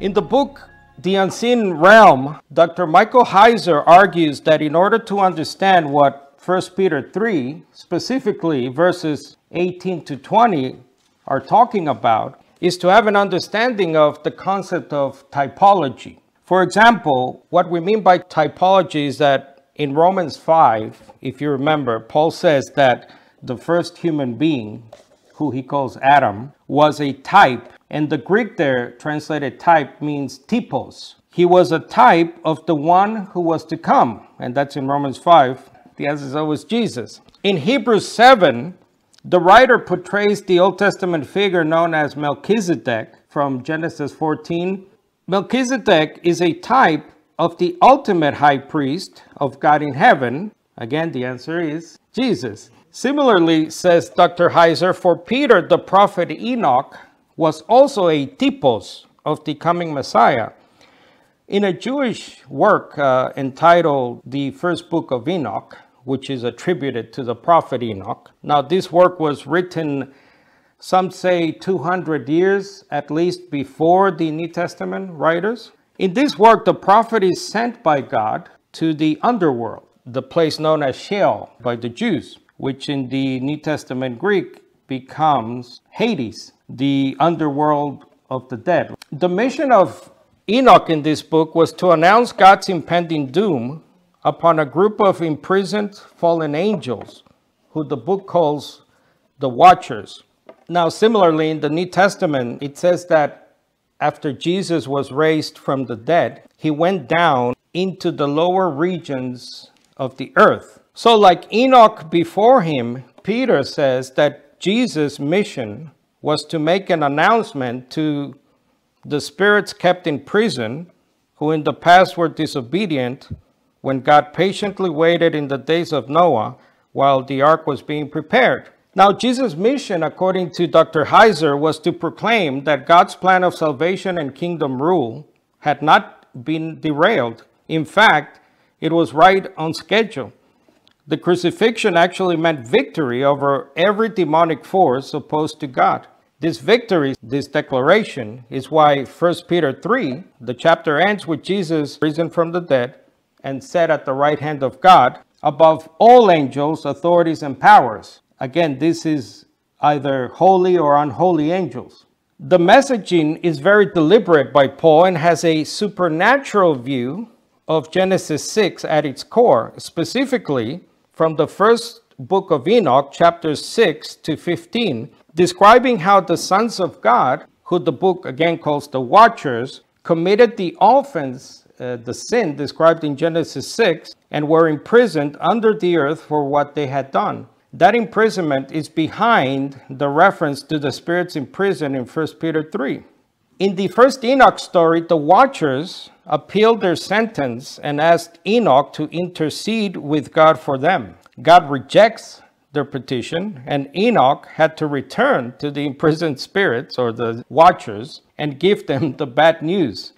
In the book The Unseen Realm, Dr. Michael Heiser argues that in order to understand what 1 Peter 3, specifically verses 18 to 20, are talking about, is to have an understanding of the concept of typology. For example, what we mean by typology is that in Romans 5, if you remember, Paul says that the first human being, who he calls Adam, was a type and the Greek there translated type means typos. He was a type of the one who was to come. And that's in Romans 5. The answer is always Jesus. In Hebrews 7, the writer portrays the Old Testament figure known as Melchizedek from Genesis 14. Melchizedek is a type of the ultimate high priest of God in heaven. Again, the answer is Jesus. Similarly, says Dr. Heiser, for Peter, the prophet Enoch was also a typos of the coming Messiah. In a Jewish work uh, entitled The First Book of Enoch, which is attributed to the prophet Enoch. Now, this work was written, some say 200 years at least before the New Testament writers. In this work, the prophet is sent by God to the underworld, the place known as Sheol by the Jews, which in the New Testament Greek becomes Hades the underworld of the dead. The mission of Enoch in this book was to announce God's impending doom upon a group of imprisoned fallen angels, who the book calls the Watchers. Now, similarly, in the New Testament, it says that after Jesus was raised from the dead, he went down into the lower regions of the earth. So, like Enoch before him, Peter says that Jesus' mission was to make an announcement to the spirits kept in prison, who in the past were disobedient, when God patiently waited in the days of Noah while the ark was being prepared. Now, Jesus' mission, according to Dr. Heiser, was to proclaim that God's plan of salvation and kingdom rule had not been derailed. In fact, it was right on schedule. The crucifixion actually meant victory over every demonic force opposed to God. This victory, this declaration, is why 1 Peter 3, the chapter ends with Jesus risen from the dead and set at the right hand of God above all angels, authorities, and powers. Again, this is either holy or unholy angels. The messaging is very deliberate by Paul and has a supernatural view of Genesis 6 at its core. Specifically, from the first book of Enoch, chapters 6 to 15, describing how the sons of God, who the book again calls the Watchers, committed the offense, uh, the sin described in Genesis 6, and were imprisoned under the earth for what they had done. That imprisonment is behind the reference to the spirits in prison in 1 Peter 3. In the first Enoch story, the watchers appealed their sentence and asked Enoch to intercede with God for them. God rejects their petition, and Enoch had to return to the imprisoned spirits or the watchers and give them the bad news.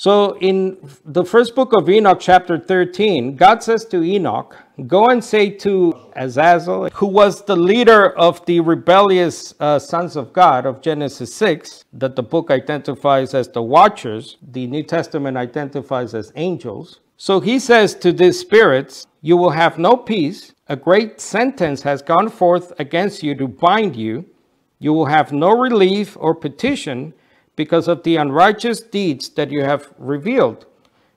So in the first book of Enoch, chapter 13, God says to Enoch, Go and say to Azazel, who was the leader of the rebellious uh, sons of God of Genesis 6, that the book identifies as the watchers, the New Testament identifies as angels. So he says to these spirits, You will have no peace. A great sentence has gone forth against you to bind you. You will have no relief or petition because of the unrighteous deeds that you have revealed,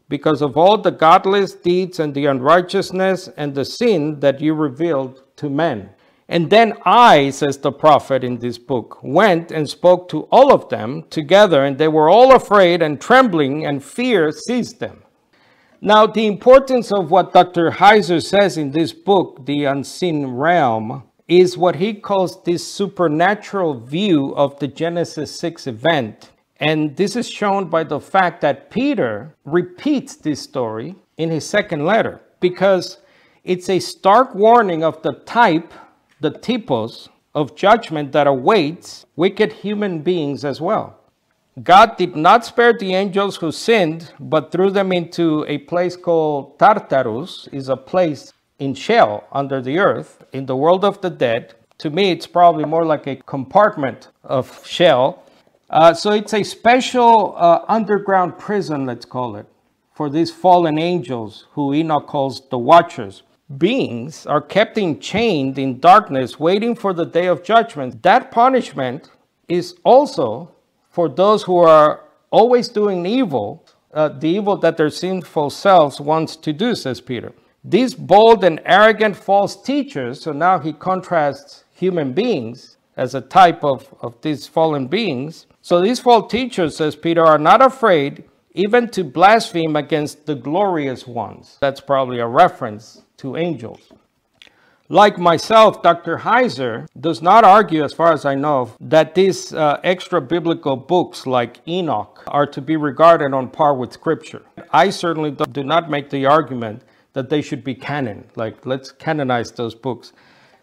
because of all the godless deeds and the unrighteousness and the sin that you revealed to men. And then I, says the prophet in this book, went and spoke to all of them together, and they were all afraid and trembling, and fear seized them. Now, the importance of what Dr. Heiser says in this book, The Unseen Realm, is what he calls this supernatural view of the Genesis 6 event and this is shown by the fact that Peter repeats this story in his second letter because it's a stark warning of the type, the typos of judgment that awaits wicked human beings as well. God did not spare the angels who sinned, but threw them into a place called Tartarus, is a place in shell under the earth in the world of the dead. To me, it's probably more like a compartment of shell uh, so it's a special uh, underground prison, let's call it, for these fallen angels who Enoch calls the Watchers. Beings are kept enchained in darkness, waiting for the day of judgment. That punishment is also for those who are always doing evil, uh, the evil that their sinful selves wants to do, says Peter. These bold and arrogant false teachers, so now he contrasts human beings as a type of, of these fallen beings, so these false teachers, says Peter, are not afraid even to blaspheme against the glorious ones. That's probably a reference to angels. Like myself, Dr. Heiser does not argue, as far as I know, that these uh, extra biblical books like Enoch are to be regarded on par with Scripture. I certainly do not make the argument that they should be canon, like let's canonize those books.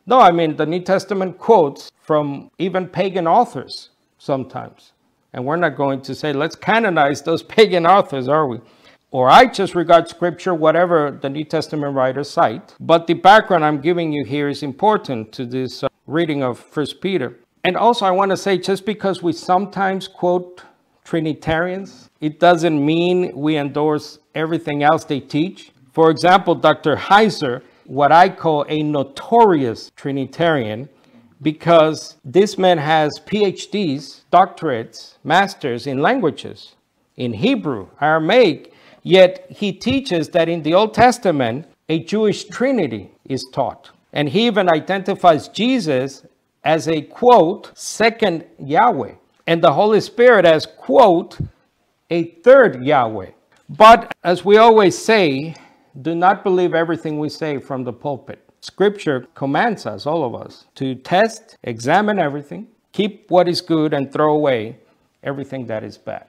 No, I mean, the New Testament quotes from even pagan authors sometimes. And we're not going to say, let's canonize those pagan authors, are we? Or I just regard scripture, whatever the New Testament writers cite. But the background I'm giving you here is important to this uh, reading of First Peter. And also, I want to say just because we sometimes quote Trinitarians, it doesn't mean we endorse everything else they teach. For example, Dr. Heiser, what I call a notorious Trinitarian, because this man has PhDs, doctorates, masters in languages, in Hebrew, Aramaic, yet he teaches that in the Old Testament, a Jewish trinity is taught. And he even identifies Jesus as a quote, second Yahweh, and the Holy Spirit as quote, a third Yahweh. But as we always say, do not believe everything we say from the pulpit. Scripture commands us, all of us, to test, examine everything, keep what is good, and throw away everything that is bad.